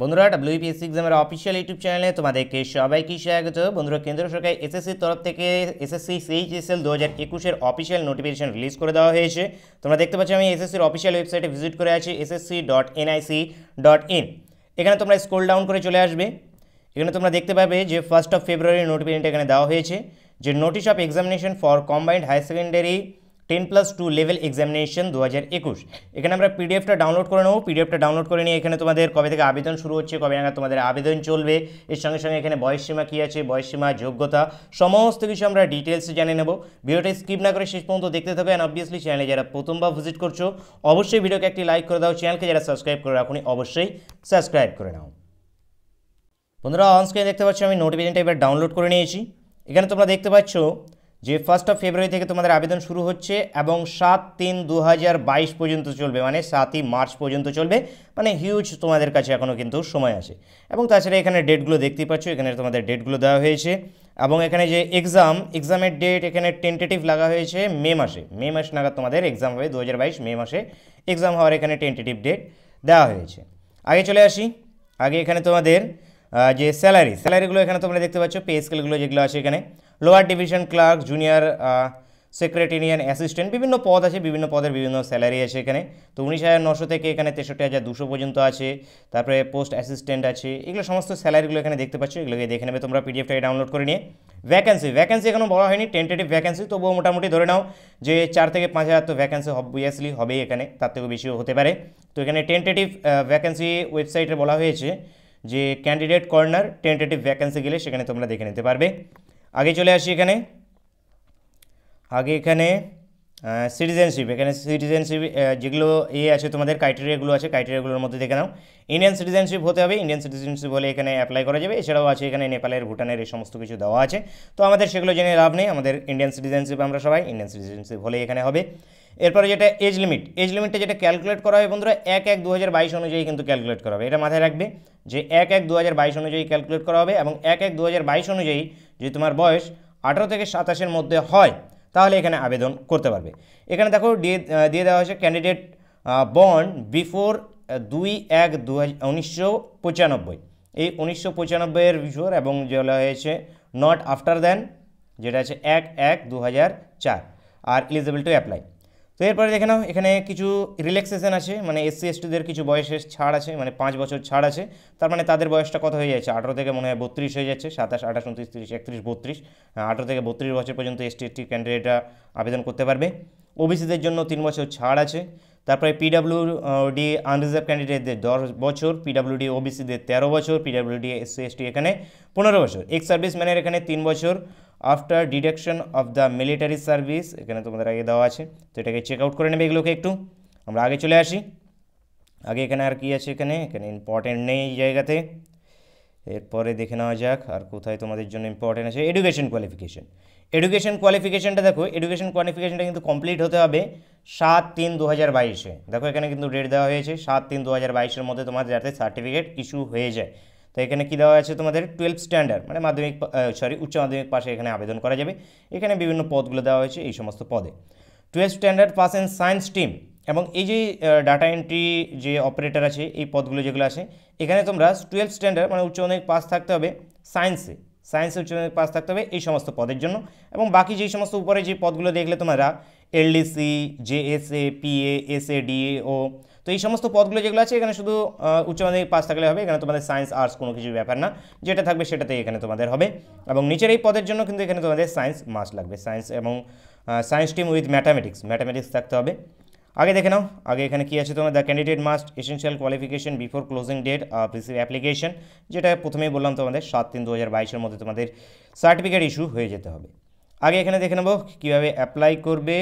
বন্ধুরা ডাব্লিউপিএসসি এক্সামের official YouTube চ্যানেলে তোমাদেরকে সবাইকে স্বাগত বন্ধুরা কেন্দ্র সরকার এসএসসির তরফ থেকে এসএসসি সিএইচএসএল দু হাজার একুশের অফিসিয়াল নোটিফিকেশন রিলিজ করে দেওয়া হয়েছে তোমরা দেখতে পাচ্ছ আমি এসএসসির অফিসিয়াল ওয়েবসাইটে ভিজিট করে আছি SSC dot NIC dot in এখানে তোমরা স্ক্রোল ডাউন করে চলে আসবে এখানে তোমরা দেখতে পাবে যে ফার্স্ট অফ ফেব্রুয়ারি নোটিফিকেশনটা এখানে দেওয়া হয়েছে যে notice of examination for combined higher secondary ten plus two level examination দু হাজার একুশ এখানে আমরা পিডিএফটা ডাউনলোড করে নেবো পিডিএফটা ডাউনলোড করে নিয়ে এখানে তোমাদের কবে থেকে আবেদন শুরু হচ্ছে কবে নাগাদ তোমাদের আবেদন চলবে এর সঙ্গে সঙ্গে এখানে বয়সসীমা কী আছে বয়সসীমা যোগ্যতা সমস্ত কিছু আমরা ডিটেলস জেনে নেব ভিডিওটা স্কিপ না করে শেষ পর্যন্ত দেখতে থাকো অ্যান্ড অবভিয়াসলি চ্যানেলে যারা প্রথমবার ভিজিট করছো অবশ্যই ভিডিওকে একটি লাইক করে দাও চ্যানেলকে যারা সাবস্ক্রাইব করে রাখুন অবশ্যই সাবস্ক্রাইব করে নাও বন্ধুরা অনস্ক্রিনে দেখতে পাচ্ছ আমি নোটিফিকেশনটা এবার ডাউনলোড করে নিয়েছি এখানে তোমরা দেখতে পাচ্ছ যে ফার্স্ট অফ ফেব্রুয়ারি থেকে তোমাদের আবেদন শুরু হচ্ছে এবং সাত তিন দু পর্যন্ত চলবে মানে সাতই মার্চ পর্যন্ত চলবে মানে হিউজ তোমাদের কাছে এখনও কিন্তু সময় আছে এবং তাছাড়া এখানে ডেটগুলো দেখতেই পাচ্ছ এখানে তোমাদের ডেটগুলো দেওয়া হয়েছে এবং এখানে যে এক্সাম এক্সামের ডেট এখানে টেন্টেটিভ লাগা হয়েছে মে মাসে মে মাস নাগাদ তোমাদের এক্সাম হবে দু মে মাসে এক্সাম হওয়ার এখানে টেন্টেটিভ ডেট দেওয়া হয়েছে আগে চলে আসি আগে এখানে তোমাদের যে স্যালারি স্যালারিগুলো এখানে তোমরা দেখতে পাচ্ছ পে স্কেলগুলো যেগুলো আছে এখানে lower division clerk junior secretariat assistant বিভিন্ন পদ আছে বিভিন্ন পদের বিভিন্ন স্যালারি আছে এখানে তো উনিশ হাজার নশো থেকে এখানে তেষট্টি হাজার দুশো পর্যন্ত আছে তারপরে পোস্ট অ্যাসিস্ট্যান্ট আছে এগুলো সমস্ত স্যালারিগুলো এখানে দেখতে পাচ্ছ এগুলোকে দেখে নেবে তোমরা পিডিএফটাকে ডাউনলোড করে নিয়ে ভ্যাকেন্সি ভ্যাকেন্সি এখনও বলা হয়নি টেন্টেটিভ ভ্যাকেন্সি তবুও মোটামুটি ধরে নাও যে চার থেকে পাঁচ হাজার তো ভ্যাকেন্সি অবভিয়াসলি হবেই এখানে তার থেকেও বেশিও হতে পারে তো এখানে টেন্টেটিভ ভ্যাকেন্সি ওয়েবসাইটে বলা হয়েছে যে ক্যান্ডিডেট কর্নার টেন্টেটিভ ভ্যাকেন্সি গেলে সেখানে তোমরা দেখে নিতে পারবে आगे चले आसने आगे इखने সিটিজেনশিপ এখানে সিটিজেনশিপ যেগুলো ইয়ে আছে তোমাদের ক্রাইটেরিয়াগুলো আছে ক্রাইটেরিয়াগুলোর মধ্যে দেখে নাও ইন্ডিয়ান সিটিজেনশিপ হতে হবে ইন্ডিয়ান সিটিজেনশিপ হলে এখানে অ্যাপ্লাই করা যাবে এছাড়াও আছে এখানে নেপালের ভুটানের এই সমস্ত কিছু দেওয়া আছে তো আমাদের সেগুলো জেনে লাভ নেই আমাদের ইন্ডিয়ান সিটিজেনশিপ আমরা সবাই ইন্ডিয়ান সিটিজেনশিপ হলে এখানে হবে এরপরে যেটা এজ লিমিট এজ লিমিটটা যেটা ক্যালকুলেট করা হয় বন্ধুরা এক এক দু অনুযায়ী কিন্তু ক্যালকুলেট করা হবে এটা মাথায় রাখবে যে এক এক দু অনুযায়ী ক্যালকুলেট করা হবে এবং এক এক দু অনুযায়ী যদি তোমার বয়স আঠারো থেকে সাতাশের মধ্যে হয় তাহলে এখানে আবেদন করতে পারবে এখানে দেখো দিয়ে দিয়ে দেওয়া হয়েছে ক্যান্ডিডেট বন্ড বিফোর দুই এক দু হাজার এই উনিশশো পঁচানব্বইয়ের বিফোর এবং যেগুলো হয়েছে নট আফটার দেন যেটা আছে এক এক দু আর এলিজিবল টু অ্যাপ্লাই তো এরপরে দেখে নাও এখানে কিছু রিল্যাক্সেশন আছে মানে এসসি এসটিদের কিছু বয়সের ছাড় আছে মানে পাঁচ বছর ছাড় আছে তার মানে তাদের বয়সটা কত হয়ে যাচ্ছে আঠেরো থেকে মনে হয় বত্রিশ হয়ে যাচ্ছে সাতাশ আঠাশ উনত্রিশ তিরিশ একত্রিশ বত্রিশ আঠেরো থেকে বত্রিশ বছর পর্যন্ত এসটি এসটি ক্যান্ডিডেটরা আবেদন করতে পারবে ওবিসিদের জন্য তিন বছর ছাড় আছে তারপরে পিডাব্লিউডি আনরিজার্ভ ক্যান্ডিডেটদের দশ বছর পিডাব্লিউডি ওবিসিদের তেরো বছর পিডাব্লিউডি এসসি এসটি এখানে পনেরো বছর এক্স সার্ভিসম্যানের এখানে তিন বছর after deduction of the military service এখানে তোমাদের আগে দেওয়া আছে তো এটাকে চেক আউট করে নেবে এগুলোকে একটু আমরা আগে চলে আসি আগে এখানে আর কি আছে এখানে এখানে ইম্পর্টেন্ট নেই এই জায়গাতে এরপরে দেখে নেওয়া যাক আর কোথায় তোমাদের জন্য ইম্পর্টেন্ট আছে এডুকেশন কোয়ালিফিকেশন এডুকেশন কোয়ালিফিকেশানটা দেখো এডুকেশন কোয়ালিফিকেশানটা কিন্তু কমপ্লিট হতে হবে সাত তিন দু হাজার বাইশে দেখো এখানে কিন্তু ডেট দেওয়া হয়েছে সাত তিন দু হাজার বাইশের মধ্যে তোমার যাতে সার্টিফিকেট ইস্যু হয়ে যায় তো এখানে কী দেওয়া আছে তোমাদের টুয়েলভ স্ট্যান্ডার্ড মানে মাধ্যমিক সরি উচ্চ মাধ্যমিক পাশে এখানে আবেদন করা যাবে এখানে বিভিন্ন পদগুলো দেওয়া হয়েছে এই সমস্ত পদে twelve standard pass and science team এবং এই যে ডাটা এন্ট্রি যে অপারেটর আছে এই পদগুলো যেগুলো আছে এখানে তোমরা টুয়েলভ স্ট্যান্ডার্ড মানে উচ্চ মাধ্যমিক পাস থাকতে হবে সায়েন্সে সায়েন্স মাধ্যমিক পাস থাকতে হবে এই সমস্ত পদের জন্য এবং বাকি যেই সমস্ত উপরে যে পদগুলো দেখলে তোমরা LDC JSA PA SA DAO তো এই সমস্ত পদগুলো যেগুলো আছে এখানে শুধু উচ্চমাধ্যমিক পাস থাকলে হবে এখানে তোমাদের সায়েন্স আর্টস কোনো কিছু ব্যাপার না যেটা থাকবে সেটাতেই এখানে তোমাদের হবে এবং নিচের এই পদের জন্য কিন্তু এখানে তোমাদের সায়েন্স মাস লাগবে সায়েন্স এবং science team with mathematics mathematics থাকতে হবে আগে দেখে নাও আগে এখানে কী আছে তোমার the candidate must essential qualification before closing date of receive application যেটা প্রথমেই বললাম তোমাদের সাত তিন দু হাজার বাইশের মধ্যে তোমাদের সার্টিফিকেট ইস্যু হয়ে যেতে হবে আগে এখানে দেখে নেবো কীভাবে অ্যাপ্লাই করবে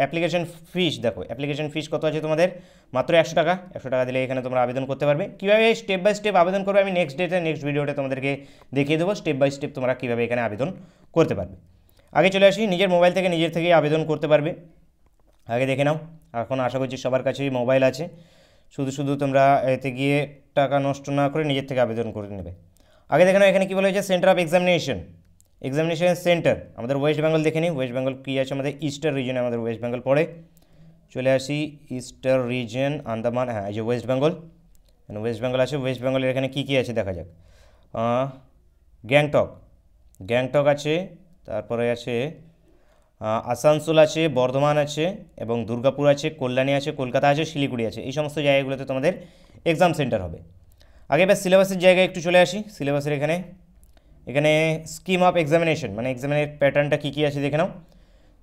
অ্যাপ্লিকেশন ফিস দেখো অ্যাপ্লিকেশন ফিস কত আছে তোমাদের মাত্র একশো টাকা একশো টাকা দিলে এখানে তোমরা আবেদন করতে পারবে কীভাবে স্টেপ বাই স্টেপ আবেদন করবে আমি নেক্সট ডেতে নেক্সট ভিডিওতে তোমাদেরকে দেখিয়ে দেবো স্টেপ বাই স্টেপ তোমরা কীভাবে এখানে আবেদন করতে পারবে আগে চলে আসি নিজের মোবাইল থেকে নিজের থেকেই আবেদন করতে পারবে আগে দেখে নাও এখন আশা করছি সবার কাছেই মোবাইল আছে শুধু শুধু তোমরা এতে গিয়ে টাকা নষ্ট না করে নিজের থেকে আবেদন করে নেবে আগে দেখে এখানে কী বলা হয়েছে centre of examination examination centre আমাদের ওয়েস্ট বেঙ্গল দেখে নিই ওয়েস্ট বেঙ্গল কী আছে আমাদের ইস্টার রিজনে আমাদের ওয়েস্ট বেঙ্গল পড়ে চলে আসি ইস্টার রিজন আন্দামান হ্যাঁ এই যে ওয়েস্ট বেঙ্গল ওয়েস্ট বেঙ্গল আছে ওয়েস্ট বেঙ্গলের এখানে কী কী আছে দেখা যাক গ্যাংটক গ্যাংটক আছে তারপরে আছে আসানসোল আছে বর্ধমান আছে এবং দুর্গাপুর আছে কল্যাণী আছে কলকাতা আছে শিলিগুড়ি আছে এই সমস্ত জায়গাগুলোতে তোমাদের এক্সাম সেন্টার হবে আগে এবার সিলেবাসের জায়গায় একটু চলে আসি সিলেবাসের এখানে এখানে স্কিম অফ এক্সামিনেশন মানে এক্সামিনের প্যাটার্নটা কী কী আছে দেখে নাও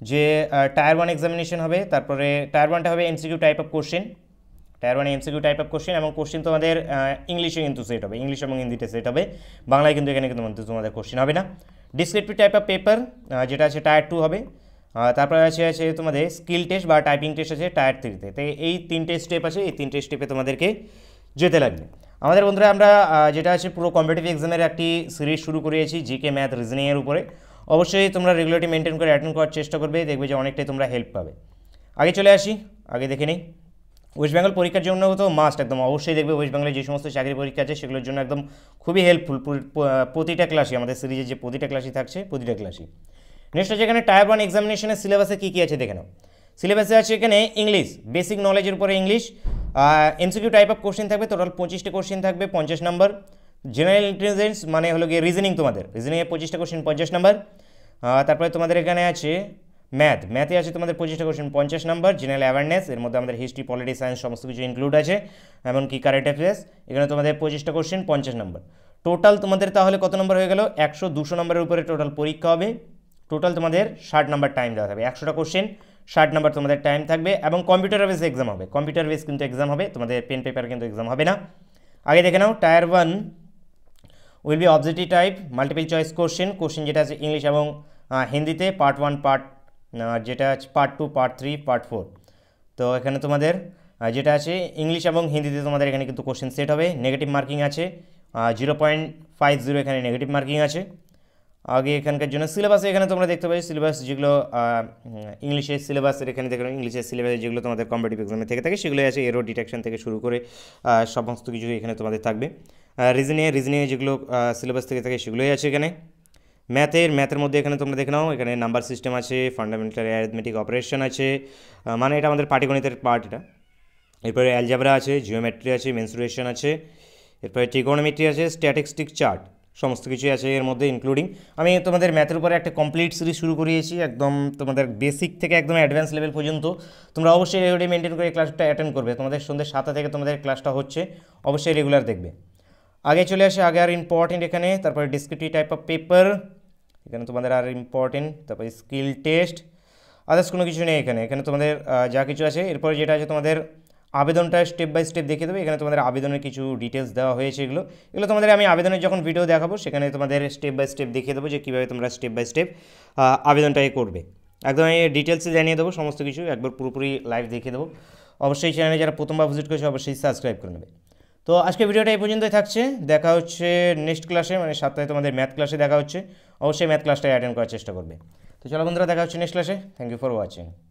যে টায়ার ওয়ান এক্সামিনেশন হবে তারপরে টায়ার ওয়ানটা হবে MCQ type of question tier one MCQ type of question এবং কোশ্চেন তোমাদের ইংলিশে কিন্তু সেট হবে ইংলিশ এবং হিন্দিতে সেট হবে বাংলায় কিন্তু এখানে কিন্তু তোমাদের কোশ্চেন হবে না ডিসক্রিপটিভ টাইপ অফ পেপার যেটা আছে টায়ার টু হবে তারপরে আছে আছে তোমাদের স্কিল টেস্ট বা টাইপিং টেস্ট আছে টায়ার থ্রিতে তো এই তিনটে স্টেপ আছে এই তিনটে স্টেপে তোমাদেরকে যেতে লাগবে আমাদের বন্ধুরা আমরা যেটা আছে পুরো কম্পিটিভ এক্সামের একটি সিরিজ শুরু করিয়েছি জিকে ম্যাথ রিজনিংয়ের উপরে অবশ্যই তোমরা রেগুলারটি মেনটেন করে অ্যাটেন্ড করার চেষ্টা করবে দেখবে যে অনেকটাই তোমরা হেল্প পাবে আগে চলে আসি আগে দেখে নিই ওয়েস্ট বেঙ্গল পরীক্ষার জন্য তো মাস্ট একদম অবশ্যই দেখবে ওয়েস্ট বেঙ্গলে যে সমস্ত চাকরি পরীক্ষা আছে সেগুলোর জন্য একদম খুবই হেল্পফুল প্রতিটা ক্লাসে আমাদের সিরিজে যে প্রতিটা ক্লাসই থাকছে প্রতিটা ক্লাসই নেক্সট হচ্ছে এখানে টায়ার ওয়ান এক্সামিনেশনের সিলেবাসে কী কী আছে দেখে নাও সিলেবাসে আছে এখানে ইংলিশ বেসিক নলেজের উপরে English MCQ type of question থাকবে টোটাল পঁচিশটা কোশ্চেন থাকবে পঞ্চাশ নম্বর জেনারেল ইন্টেলিজেন্স মানে হলো গিয়ে রিজনিং তোমাদের রিজনিংয়ে পঁচিশটা কোশ্চেন পঞ্চাশ নম্বর তারপরে তোমাদের এখানে আছে ম্যাথ ম্যাথে আছে তোমাদের পঁচিশটা কোশ্চেন পঞ্চাশ নম্বর জেনারেল অ্যাওয়ারনেস এর মধ্যে আমাদের হিস্ট্রি পলিটি সায়েন্স সমস্ত কিছু ইনক্লুড আছে এমনকি কারেন্ট অ্যাফেয়ার্স এখানে তোমাদের পঁচিশটা কোশ্চেন পঞ্চাশ নম্বর টোটাল তোমাদের তাহলে কত নম্বর হয়ে গেল একশো দুশো নম্বরের উপরে টোটাল পরীক্ষা হবে টোটাল তোমাদের ষাট নাম্বার টাইম দেওয়া থাকবে একশোটা কোশ্চেন ষাট নাম্বার তোমাদের টাইম থাকবে এবং কম্পিউটার বেস এক্সাম হবে কম্পিউটার বেস কিন্তু এক্সাম হবে তোমাদের পেন পেপার কিন্তু এক্সাম হবে না আগে দেখে নাও tier one will be objective type multiple choice question question যেটা আছে ইংলিশ এবং হিন্দিতে পার্ট ওয়ান পার্ট যেটা আছে part two part three part four তো এখানে তোমাদের যেটা আছে ইংলিশ এবং হিন্দিতে তোমাদের এখানে কিন্তু কোশ্চেন সেট হবে নেগেটিভ মার্কিং আছে জিরো পয়েন্ট ফাইভ জিরো এখানে নেগেটিভ মার্কিং আছে আগে এখানকার জন্য সিলেবাস এখানে তোমরা দেখতে পাচ্ছ সিলেবাস যেগুলো ইংলিশের সিলেবাসের এখানে দেখো ইংলিশের সিলেবাস যেগুলো তোমাদের কম্পিটিভ এক্সামে থেকে থাকে সেগুলোই আছে এরো ডিটেকশন থেকে শুরু করে সমস্ত কিছু এখানে তোমাদের থাকবে রিজনে রিজনে যেগুলো সিলেবাস থেকে থাকে সেগুলোই আছে এখানে ম্যাথের ম্যাথের মধ্যে এখানে তোমরা দেখে নাও এখানে নাম্বার সিস্টেম আছে ফান্ডামেন্টাল অ্যারিথমেটিক অপারেশন আছে মানে এটা আমাদের পাটিগণিতের পার্ট এটা এরপরে অ্যালজাবরা আছে জিওমেট্রি আছে মেন্সুরেশন আছে এরপরে টিকোনোমেট্রি আছে স্ট্যাটিস্টিক চার্ট সমস্ত কিছুই আছে এর মধ্যে ইনক্লুডিং আমি তোমাদের ম্যাথের উপরে একটা কমপ্লিট সিরিজ শুরু করিয়েছি একদম তোমাদের বেসিক থেকে একদম অ্যাডভান্স লেভেল পর্যন্ত তোমরা অবশ্যই রেগুলি মেনটেন করে ক্লাসটা অ্যাটেন্ড করবে তোমাদের সন্ধ্যে সাতটা থেকে তোমাদের ক্লাসটা হচ্ছে অবশ্যই রেগুলার দেখবে আগে চলে আসে আগে আর ইম্পর্টেন্ট এখানে তারপরে ডিসক্রিপটিভ টাইপ অফ পেপার এখানে তোমাদের আর ইম্পর্টেন্ট তারপরে স্কিল টেস্ট আদার্স কোনো কিছু নেই এখানে এখানে তোমাদের যা কিছু আছে এরপরে যেটা আছে তোমাদের আবেদনটা স্টেপ বাই স্টেপ দেখে দেবে এখানে তোমাদের আবেদনের কিছু ডিটেলস দেওয়া হয়েছে এগুলো এগুলো তোমাদের আমি আবেদনের যখন ভিডিও দেখাবো সেখানে তোমাদের স্টেপ বাই স্টেপ দেখিয়ে দেবো যে কীভাবে তোমরা স্টেপ বাই স্টেপ আবেদনটাই করবে একদম আমি ডিটেলসে জানিয়ে দেবো সমস্ত কিছু একবার পুরোপুরি লাইভ দেখিয়ে দেবো অবশ্যই চ্যানেলে যারা প্রথমবার ভিজিট করছে অবশ্যই সাবস্ক্রাইব করে নেবে তো আজকে ভিডিওটা এই পর্যন্তই থাকছে দেখা হচ্ছে নেক্সট ক্লাসে মানে সপ্তাহে তোমাদের ম্যাথ ক্লাসে দেখা হচ্ছে অবশ্যই ম্যাথ ক্লাসটাই অ্যাটেন্ড করার চেষ্টা করবে তো চলো বন্ধুরা দেখা হচ্ছে নেক্সট ক্লাসে থ্যাংক ইউ ফর ওয়াচিং